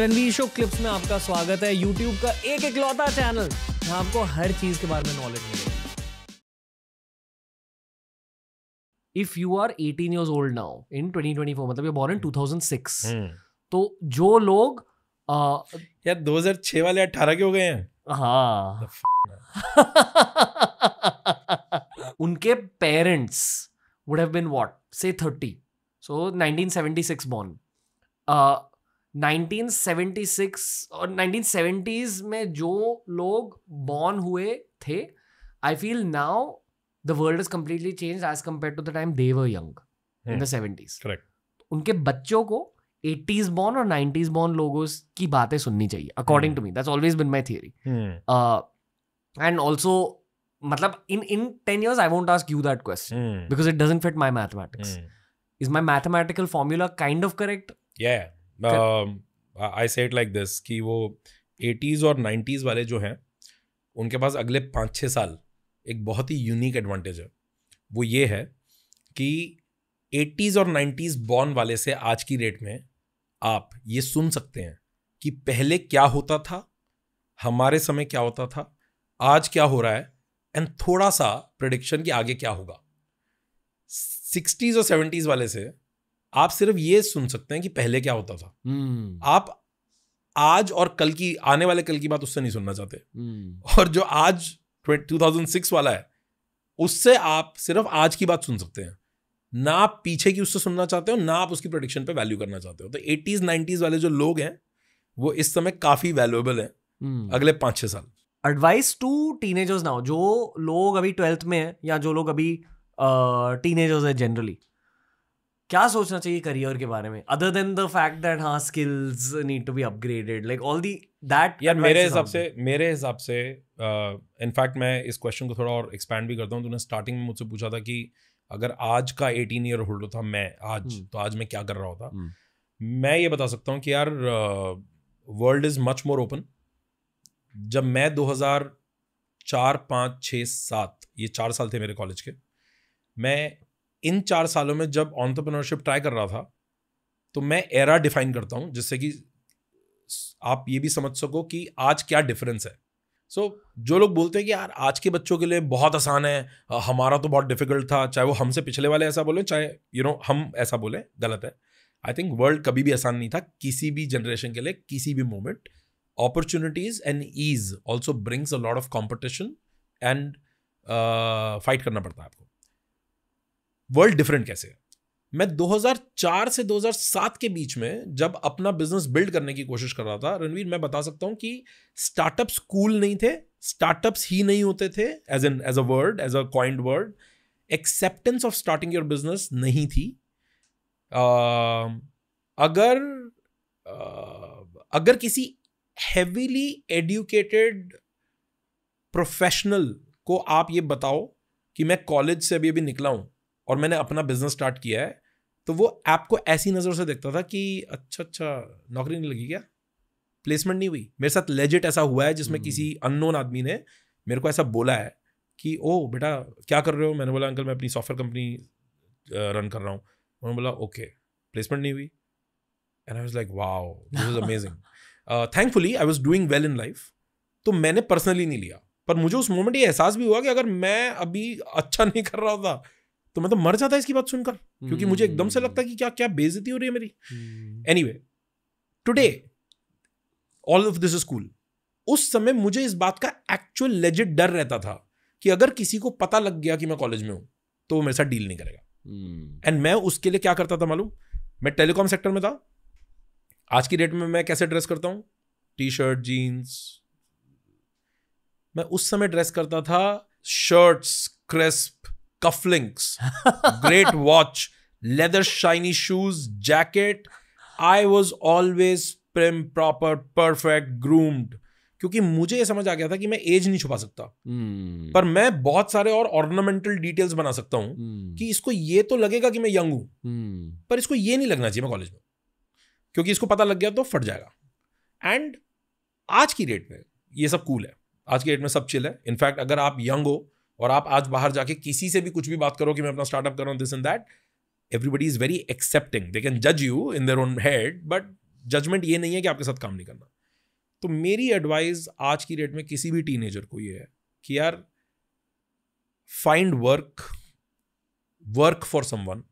Ranveer show clips में आपका स्वागत है यूट्यूब का एक इकलौता चैनल जहां आपको हर चीज के बारे में नॉलेज मिलेगी if you are 18 years old now in 2024 मतलब यू बोर्न 2006 तो जो लोग आ, यार 2006 वाले 18 के हो गए हैं हाँ उनके parents would have been what say 30 so 1976 born 1976 और 1970s में जो लोग बॉर्न हुए थे I feel now the world is completely change as compare to the time they were young in the seventies उनके बच्चों को एटीज बॉर्न और नाइन्टीज बॉर्न लोगों की बातें सुननी चाहिए according to me that's always been my theory and also मतलब in in ten years I won't ask you that question because it doesn't fit my mathematics is my mathematical formula kind of correct I say it like this कि वो eighties और nineties वाले जो हैं उनके पास अगले पाँच छः साल एक बहुत ही यूनिक एडवांटेज है वो ये है कि एटीज़ और नाइन्टीज़ बॉर्न वाले से आज की डेट में आप ये सुन सकते हैं कि पहले क्या होता था हमारे समय क्या होता था आज क्या हो रहा है एंड थोड़ा सा प्रडिक्शन कि आगे क्या होगा सिक्सटीज़ और सेवेंटीज़ वाले से आप सिर्फ ये सुन सकते हैं कि पहले क्या होता था hmm. आप आज और कल की आने वाले कल की बात उससे नहीं सुनना चाहते hmm. और जो आज 2006 वाला है उससे आप सिर्फ आज की बात सुन सकते हैं ना आप पीछे की उससे सुनना चाहते हो ना आप उसकी प्रोडिक्शन पे वैल्यू करना चाहते हो तो एटीज नाइनटीज वाले जो लोग हैं वो इस समय काफी वैल्यूएबल है hmm. अगले पांच छह साल एडवाइस टू टीनेजर्स नाउ जो लोग अभी ट्वेल्थ में हैं या जो लोग अभी टीनेजर्स uh, है जनरली क्या सोचना चाहिए करियर के बारे में other than the fact that हाँ skills need to be upgraded like all the that यार मेरे हिसाब से मेरे हिसाब से इनफैक्ट uh, मैं इस क्वेश्चन को थोड़ा और एक्सपैंड भी करता हूँ तूने स्टार्टिंग में मुझसे पूछा था कि अगर आज का एटीन ईयर होल्ड था मैं आज hmm. तो आज मैं क्या कर रहा होता hmm. मैं ये बता सकता हूँ कि यार world is much more open जब मैं दो हज़ार चार पाँच छः सात ये चार साल थे मेरे कॉलेज के मैं इन चार सालों में जब ऑन्टरप्रनरशिप ट्राई कर रहा था तो मैं एरा डिफाइन करता हूँ जिससे कि आप ये भी समझ सको कि आज क्या डिफरेंस है सो so, जो लोग बोलते हैं कि यार आज के बच्चों के लिए बहुत आसान है हमारा तो बहुत डिफिकल्ट था चाहे वो हमसे पिछले वाले ऐसा बोलें चाहे यू you नो know, हम ऐसा बोलें गलत है आई थिंक वर्ल्ड कभी भी आसान नहीं था किसी भी जनरेशन के लिए किसी भी moment opportunities and is also brings a lot of competition and fight करना पड़ता है आपको वर्ल्ड डिफरेंट कैसे है मैं 2004 से 2007 के बीच में जब अपना बिजनेस बिल्ड करने की कोशिश कर रहा था रणवीर मैं बता सकता हूँ कि स्टार्टअप स्कूल नहीं थे स्टार्टअप्स ही नहीं होते थे as an as a word as a coined word acceptance of starting your business नहीं थी uh, अगर uh, अगर किसी हैवीली एडुकेटेड प्रोफेशनल को आप ये बताओ कि मैं कॉलेज से अभी अभी निकला हूँ और मैंने अपना बिजनेस स्टार्ट किया है तो वो ऐप को ऐसी नज़र से देखता था कि अच्छा अच्छा नौकरी नहीं लगी क्या प्लेसमेंट नहीं हुई मेरे साथ लेजिट ऐसा हुआ है जिसमें किसी अननोन हम्म। आदमी ने मेरे को ऐसा बोला है कि ओ बेटा क्या कर रहे हो मैंने बोला अंकल मैं अपनी सॉफ्टवेयर कंपनी रन कर रहा हूँ उन्होंने बोला ओके प्लेसमेंट नहीं हुई and I was like wow this is amazing thankfully I was doing well in life तो मैंने पर्सनली नहीं लिया पर मुझे उस मोमेंट ये एहसास भी हुआ कि अगर मैं अभी अच्छा नहीं कर रहा था तो मतलब मर जाता है इसकी बात सुनकर क्योंकि मुझे एकदम से लगता है कि क्या क्या बेजती हो रही है मेरी anyway today all of this school उस समय मुझे इस बात का एक्चुअल लेजिट डर रहता था कि अगर किसी को पता लग गया कि मैं कॉलेज में हूं तो वो मेरे साथ डील नहीं करेगा एंड हम्म। hmm. मैं उसके लिए क्या करता था मालूम मैं टेलीकॉम सेक्टर में था आज की डेट में मैं कैसे ड्रेस करता हूं टी शर्ट जीन्स मैं उस समय ड्रेस करता था shirts crisp cufflinks, great watch, leather shiny shoes, jacket. I was always prim, proper, perfect, groomed. क्योंकि मुझे ये समझ आ गया था कि मैं एज नहीं छुपा सकता hmm. पर मैं बहुत सारे और ऑर्नामेंटल डिटेल्स बना सकता हूँ hmm. कि इसको ये तो लगेगा कि मैं यंग हूं hmm. पर इसको ये नहीं लगना चाहिए मैं कॉलेज में क्योंकि इसको पता लग गया तो फट जाएगा एंड आज की डेट में ये सब कूल है आज की डेट में सब चिल है इनफैक्ट अगर आप यंग हो और आप आज बाहर जाके किसी से भी कुछ भी बात करो कि मैं अपना स्टार्टअप कर रहा हूँ this and that everybody is very accepting they can जज you in their own head but judgement ये नहीं है कि आपके साथ काम नहीं करना तो मेरी एडवाइस आज की डेट में किसी भी टीनेजर को ये है कि यार find work work for someone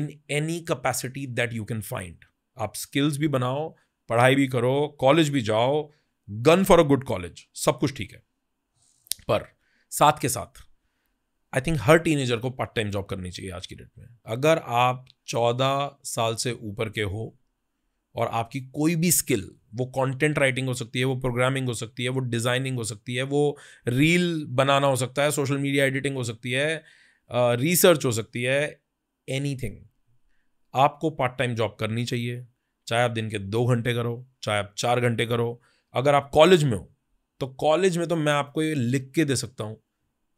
in any capacity that you can find आप स्किल्स भी बनाओ पढ़ाई भी करो कॉलेज भी जाओ gun for a good college सब कुछ ठीक है पर साथ के साथ आई थिंक हर टीनेजर को पार्ट टाइम जॉब करनी चाहिए आज की डेट में अगर आप चौदह साल से ऊपर के हो और आपकी कोई भी स्किल वो कंटेंट राइटिंग हो सकती है वो प्रोग्रामिंग हो सकती है वो डिज़ाइनिंग हो सकती है वो रील बनाना हो सकता है सोशल मीडिया एडिटिंग हो सकती है रिसर्च uh, हो सकती है एनीथिंग आपको पार्ट टाइम जॉब करनी चाहिए चाहे आप दिन के दो घंटे करो चाहे आप चार घंटे करो अगर आप कॉलेज में हो तो कॉलेज में तो मैं आपको ये लिख के दे सकता हूँ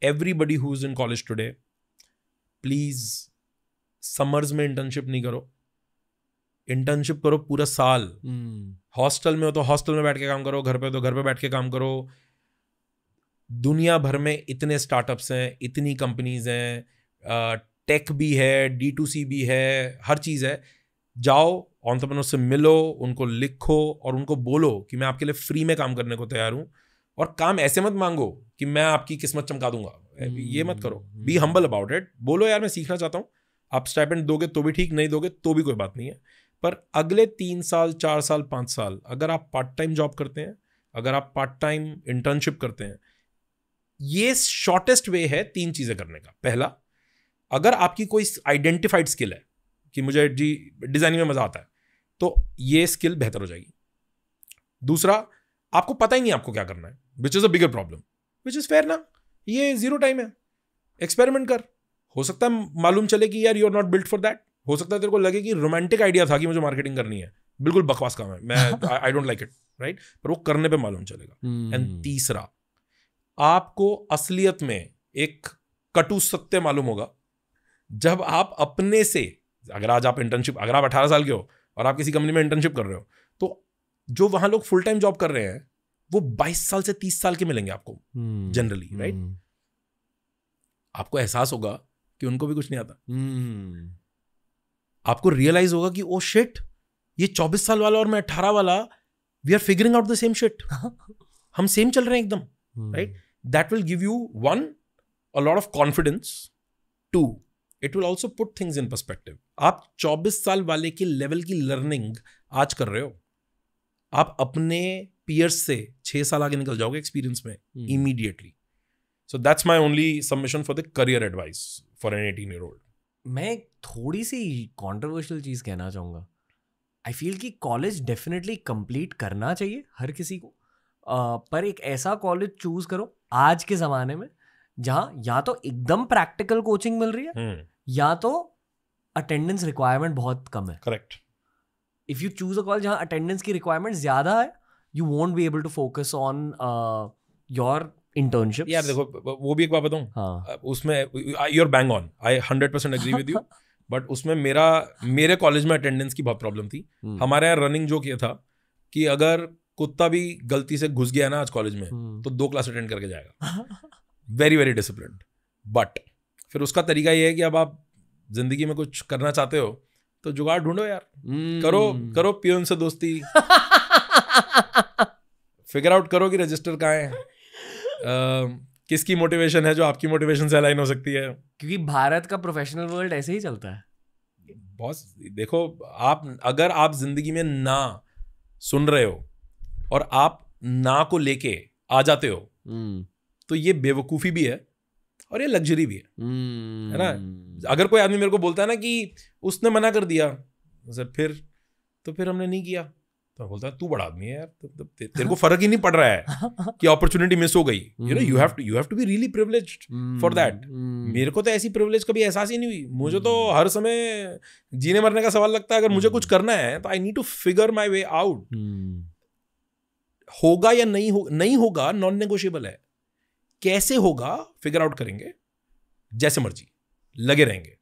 everybody who is in college today please summers में इंटर्नशिप नहीं करो इंटर्नशिप करो पूरा साल हॉस्टल हम्म। में हो तो हॉस्टल में बैठ के काम करो घर पे तो घर पे बैठ के काम करो दुनिया भर में इतने स्टार्टअप्स हैं इतनी कंपनीज हैं टेक भी है डी टू सी भी है हर चीज़ है जाओ ऑन्टरप्रनोर से मिलो उनको लिखो और उनको बोलो कि मैं आपके लिए फ्री में काम करने को तैयार हूँ और काम ऐसे मत मांगो कि मैं आपकी किस्मत चमका दूंगा हम्म, ये मत करो बी हम्बल अबाउट इट बोलो यार मैं सीखना चाहता हूँ आप स्टाइपेंट दोगे तो भी ठीक नहीं दोगे तो भी कोई बात नहीं है पर अगले तीन साल चार साल पाँच साल अगर आप पार्ट टाइम जॉब करते हैं अगर आप पार्ट टाइम इंटर्नशिप करते हैं ये शॉर्टेस्ट वे है तीन चीज़ें करने का पहला अगर आपकी कोई आइडेंटिफाइड स्किल है कि मुझे जी डिज़ाइनिंग में मज़ा आता है तो ये स्किल बेहतर हो जाएगी दूसरा आपको पता ही नहीं आपको क्या करना है which is a bigger problem which is fair ना ये जीरो टाइम है एक्सपेरिमेंट कर हो सकता है मालूम चले कि यार you are not built for that हो सकता है तेरे को लगे कि रोमांटिक आइडिया था कि मुझे मार्केटिंग करनी है बिल्कुल बकवास काम है मैं I don't like it right पर वो करने पे मालूम चलेगा एंड hmm. तीसरा आपको असलियत में एक कटु सत्य मालूम होगा जब आप अपने से अगर आज आप इंटर्नशिप अगर आप अठारह साल के हो और आप किसी कंपनी में इंटर्नशिप कर रहे हो तो जो वहां लोग फुल टाइम जॉब कर रहे हैं वो बाईस साल से तीस साल के मिलेंगे आपको generally hmm. Right right? Hmm. आपको एहसास होगा कि उनको भी कुछ नहीं आता hmm. आपको रियलाइज होगा कि ओ oh, शिट ये चौबीस साल वाला और मैं अट्ठारह वाला we are figuring out the same shit हम सेम चल रहे हैं एकदम right that will give you one a lot of confidence too it will also put things in perspective आप चौबीस साल वाले के लेवल की लर्निंग आज कर रहे हो आप अपने पियर्स से छः साल आगे निकल जाओगे एक्सपीरियंस में immediately so that's my only submission for the career advice for an eighteen year old मैं थोड़ी सी कॉन्ट्रोवर्शियल चीज़ कहना चाहूँगा आई फील कि कॉलेज डेफिनेटली कंप्लीट करना चाहिए हर किसी को uh, पर एक ऐसा कॉलेज चूज करो आज के ज़माने में जहाँ या तो एकदम प्रैक्टिकल कोचिंग मिल रही है hmm. या तो अटेंडेंस रिक्वायरमेंट बहुत कम है correct if you choose a college जहाँ अटेंडेंस की रिक्वायरमेंट ज्यादा है you won't be able to focus on your internship यार देखो वो भी एक बात बताऊँ हाँ उसमें you're bang on I hundred percent agree with you but उसमें मेरा मेरे कॉलेज में अटेंडेंस की बहुत प्रॉब्लम थी हम्म। हमारे यहाँ रनिंग जो किया था कि अगर कुत्ता भी गलती से घुस गया ना आज कॉलेज में हम्म। तो दो क्लास अटेंड करके जाएगा वेरी वेरी डिसिप्लिन बट फिर उसका तरीका ये है कि अब आप जिंदगी में कुछ करना चाहते हो तो जुगाड़ ढूंढो यार hmm. करो करो पियोन से दोस्ती फिगर आउट करो कि रजिस्टर कहाँ है uh, किसकी मोटिवेशन है जो आपकी मोटिवेशन से अलाइन हो सकती है क्योंकि भारत का प्रोफेशनल वर्ल्ड ऐसे ही चलता है बॉस देखो आप अगर आप जिंदगी में ना सुन रहे हो और आप ना को लेके आ जाते हो hmm. तो ये बेवकूफ़ी भी है और ये लग्जरी भी है है ना हम्म। अगर कोई आदमी मेरे को बोलता है ना कि उसने मना कर दिया सर फिर तो फिर हमने नहीं किया तो बोलता है तू बड़ा आदमी है यार तो, तो, ते, तेरे को फर्क ही नहीं पड़ रहा है कि अपॉर्चुनिटी मिस हो गई you know you have to you have to be really privilege for that मेरे को तो ऐसी प्रिविलेज कभी एहसास ही नहीं हुई मुझे तो हम्म। हर समय जीने मरने का सवाल लगता है अगर मुझे कुछ हम्म। करना है तो I need to figure my way out होगा या नहीं हो नहीं होगा नॉन नेगोशियबल है कैसे होगा फिगर आउट करेंगे जैसे मर्जी लगे रहेंगे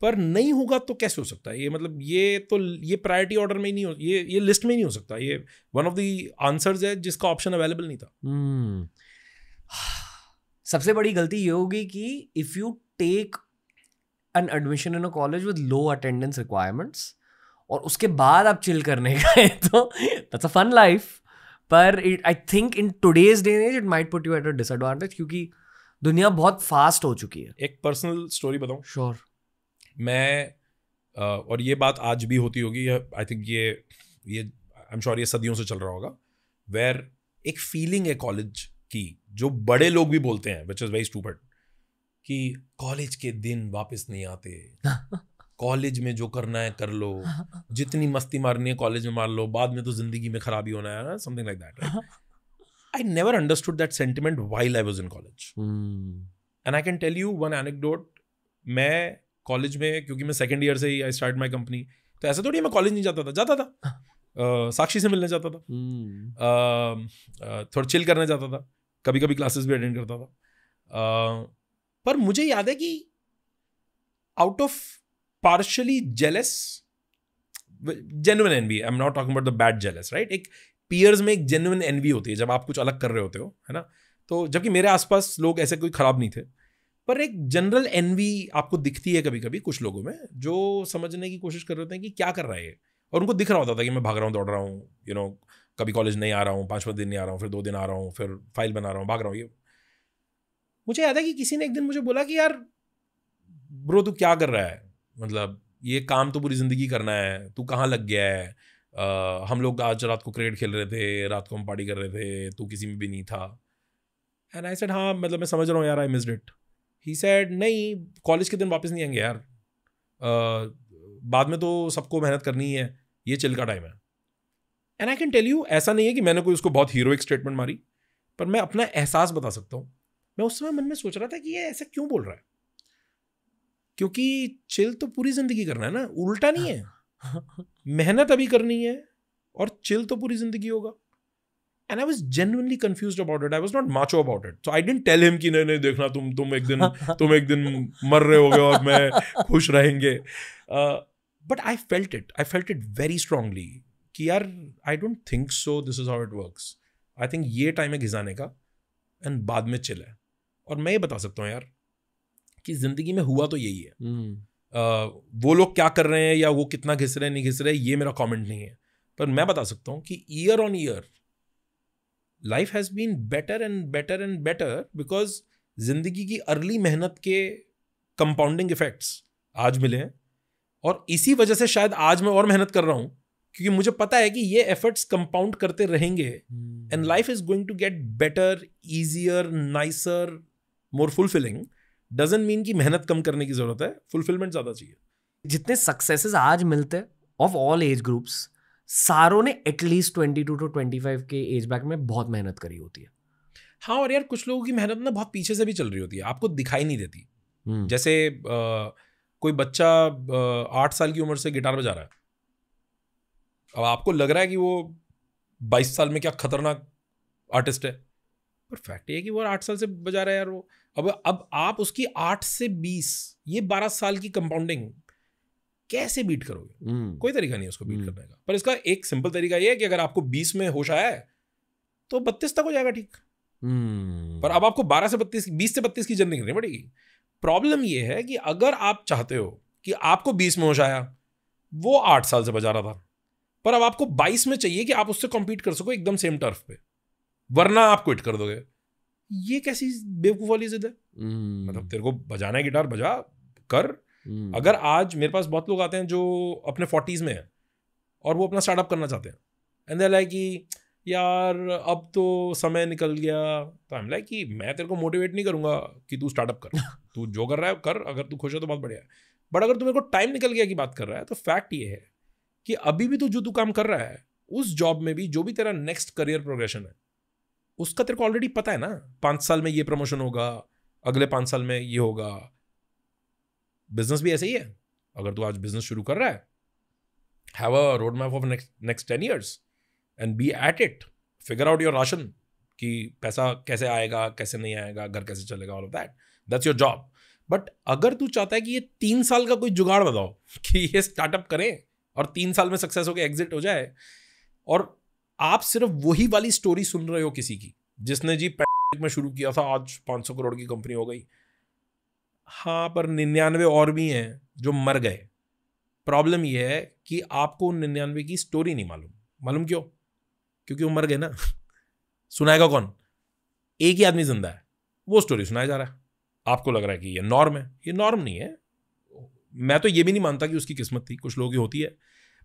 पर नहीं होगा तो कैसे हो सकता है ये मतलब ये तो ये प्रायोरिटी ऑर्डर में ही नहीं हो ये ये लिस्ट में ही नहीं हो सकता ये वन ऑफ द आंसर्स है जिसका ऑप्शन अवेलेबल नहीं था hmm. सबसे बड़ी गलती ये होगी कि if you take an admission in a college with low attendance requirements और उसके बाद आप चिल करने गए तो दैट्स अ फन लाइफ पर I think in today's day is it might put you at a disadvantage क्योंकि दुनिया बहुत फास्ट हो चुकी है एक पर्सनल स्टोरी बताऊं श्योर sure. मैं uh, और ये बात आज भी होती होगी आई थिंक ये ये आई एम श्योर ये सदियों से चल रहा होगा वेर एक फीलिंग है कॉलेज की जो बड़े लोग भी बोलते हैं विच इज़ वेरी स्टूपर्ड कि कॉलेज के दिन वापस नहीं आते हाँ। कॉलेज में जो करना है कर लो जितनी मस्ती मारनी है कॉलेज में मार लो बाद में तो जिंदगी में खराबी होना है something like that I never understood that sentiment while I was in college and I can tell you one anecdote मैं कॉलेज में क्योंकि मैं सेकेंड ईयर से ही आई स्टार्ट माई कंपनी तो ऐसा थोड़ी मैं कॉलेज नहीं जाता था जाता था uh, साक्षी से मिलने जाता था hmm. uh, uh, थोड़ा चिल करने जाता था कभी कभी क्लासेस भी अटेंड करता था पर मुझे याद है कि out of partially jealous envy I am not talking about the bad jealous right एक पियर्स में एक एन वी होती है जब आप कुछ अलग कर रहे होते हो है ना तो जबकि मेरे आसपास लोग ऐसे कोई ख़राब नहीं थे पर एक जनरल एनवी आपको दिखती है कभी कभी कुछ लोगों में जो समझने की कोशिश कर रहे होते हैं कि क्या कर रहा है ये और उनको दिख रहा होता था कि मैं भाग रहा हूँ दौड़ रहा हूँ यू नो कभी कॉलेज नहीं आ रहा हूँ पाँच दिन नहीं आ रहा हूँ फिर दो दिन आ रहा हूँ फिर फाइल बना रहा हूँ भाग रहा हूँ ये मुझे याद है कि किसी ने एक दिन मुझे बोला कि यार ब्रो तू क्या कर रहा है मतलब ये काम तो पूरी ज़िंदगी करना है तू कहाँ लग गया है आ, हम लोग आज रात को क्रिकेट खेल रहे थे रात को हम पार्टी कर रहे थे तू किसी में भी नहीं था एंड आई सेड हाँ मतलब मैं समझ रहा हूँ यार I missed it he said नहीं कॉलेज के दिन वापस नहीं आएंगे यार आ, बाद में तो सबको मेहनत करनी है ये चिल का टाइम है and I can tell you ऐसा नहीं है कि मैंने कोई उसको बहुत हीरोइक स्टेटमेंट मारी पर मैं अपना एहसास बता सकता हूँ मैं उस समय मन में सोच रहा था कि ये ऐसा क्यों बोल रहा है क्योंकि चिल तो पूरी जिंदगी करना है ना उल्टा नहीं है हाँ। मेहनत अभी करनी है और चिल तो पूरी जिंदगी होगा and I was genuinely confused about it I was not macho about it so I didn't tell him कि नहीं नहीं देखना तुम तुम एक दिन तुम एक दिन मर रहे गए और मैं खुश रहेंगे but I felt it I felt it very strongly कि यार I don't think so this is how it work I think ये टाइम है घिजाने का एंड बाद में चिल है और मैं ये बता सकता हूँ यार कि ज़िंदगी में हुआ तो यही है आ, हम्म। वो लोग क्या कर रहे हैं या वो कितना घिस रहे हैं नहीं घिस रहे ये मेरा कमेंट नहीं है पर मैं बता सकता हूँ कि year on year life has been better and better and better because ज़िंदगी की अर्ली मेहनत के कंपाउंडिंग इफेक्ट्स आज मिले हैं और इसी वजह से शायद आज मैं और मेहनत कर रहा हूँ क्योंकि मुझे पता है कि ये एफर्ट्स कंपाउंड करते रहेंगे and life is going to get better easier nicer more fulfilling doesn't mean की मेहनत कम करने की जरूरत है फुलफिलमेंट ज्यादा चाहिए जितने सक्सेसेस आज मिलते ऑफ ऑल एज ग्रुप्स सारों ने at least twenty two two twenty five के एज बैक में बहुत मेहनत करी होती है हाँ और यार कुछ लोगों की मेहनत ना बहुत पीछे से भी चल रही होती है आपको दिखाई नहीं देती hmm. जैसे आ, कोई बच्चा आठ साल की उम्र से गिटार बजा रहा है अब आपको लग रहा है कि वो बाईस साल में क्या खतरनाक आर्टिस्ट है पर फैक्ट ये कि वो आठ साल से बजा रहा है यार वो अब अब आप उसकी आठ से बीस ये बारह साल की कंपाउंडिंग कैसे बीट करोगे mm. कोई तरीका नहीं है उसको बीट mm. हम्म। करने का पर इसका एक सिंपल तरीका यह है कि अगर आपको बीस में होश आया है तो बत्तीस तक हो जाएगा ठीक mm. पर अब आपको बारह से बत्तीस बीस से बत्तीस की जर्नी करनी पड़ेगी प्रॉब्लम यह है कि अगर आप चाहते हो कि आपको बीस में होश आया वो आठ साल से बजा रहा था पर अब आपको बाईस में चाहिए कि आप उससे कॉम्पीट कर सको एकदम सेम टर्फ पे वरना आप क्विट कर दोगे ये कैसी बेवकूफ वाली जिद है हम्म। मतलब तेरे को बजाना है गिटार बजा कर हम्म। अगर आज मेरे पास बहुत लोग आते हैं जो अपने फोर्टीज में हैं और वो अपना स्टार्टअप करना चाहते हैं एंड दे लाइक कि यार अब तो समय निकल गया तो आई एम लाइक कि मैं तेरे को मोटिवेट नहीं करूँगा कि तू स्टार्टअप कर तू जो कर रहा है कर अगर तू खुश है तो बहुत बढ़िया है बट अगर तू मेरे को टाइम निकल गया की बात कर रहा है तो फैक्ट ये है कि अभी भी तू जो तू काम कर रहा है उस जॉब में भी जो भी तेरा नेक्स्ट करियर प्रोग्रेशन है उसका तेरे को ऑलरेडी पता है ना पाँच साल में ये प्रमोशन होगा अगले पाँच साल में ये होगा बिजनेस भी ऐसे ही है अगर तू आज बिजनेस शुरू कर रहा है have a road map of next next ten years and be at it figure out your ration कि पैसा कैसे आएगा कैसे नहीं आएगा घर कैसे चलेगा all of that that's your job but अगर तू चाहता है कि ये तीन साल का कोई जुगाड़ बताओ कि ये स्टार्टअप करें और तीन साल में सक्सेस होकर एग्जिट हो जाए और आप सिर्फ वही वाली स्टोरी सुन रहे हो किसी की जिसने जी पैंडिक में शुरू किया था आज 500 करोड़ की कंपनी हो गई हाँ पर निन्यानवे और भी हैं जो मर गए प्रॉब्लम यह है कि आपको निन्यानवे की स्टोरी नहीं मालूम मालूम क्यों क्योंकि वो मर गए ना सुनाएगा कौन एक ही आदमी जिंदा है वो स्टोरी सुनाया जा रहा है आपको लग रहा है कि ये नॉर्म है ये नॉर्म नहीं है मैं तो ये भी नहीं मानता कि उसकी किस्मत थी कुछ लोगों की होती है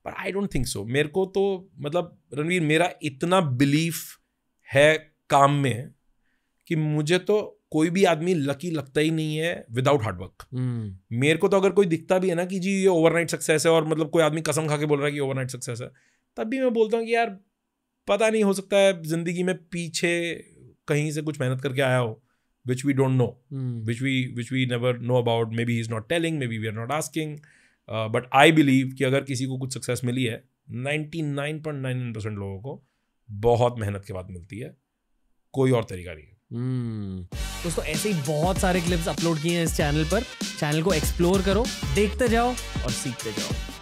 पर आई डोंट थिंक सो मेरे को तो मतलब रणवीर मेरा इतना बिलीफ है काम में कि मुझे तो कोई भी आदमी लकी लगता ही नहीं है विदाउट हार्डवर्क hmm. मेरे को तो अगर कोई दिखता भी है ना कि जी ये ओवरनाइट सक्सेस है और मतलब कोई आदमी कसम खा के बोल रहा है कि ओवरनाइट सक्सेस है तब भी मैं बोलता हूँ कि यार पता नहीं हो सकता है ज़िंदगी में पीछे कहीं से कुछ मेहनत करके आया हो which we don't know which we which we never know about maybe is not telling maybe we are not asking but I believe कि अगर किसी को कुछ सक्सेस मिली है ninety nine point nine nine percent लोगों को बहुत मेहनत के बाद मिलती है कोई और तरीका नहीं है hmm. दोस्तों hmm. ऐसे ही बहुत सारे क्लिप्स अपलोड किए हैं इस चैनल पर चैनल को एक्सप्लोर करो देखते जाओ और सीखते जाओ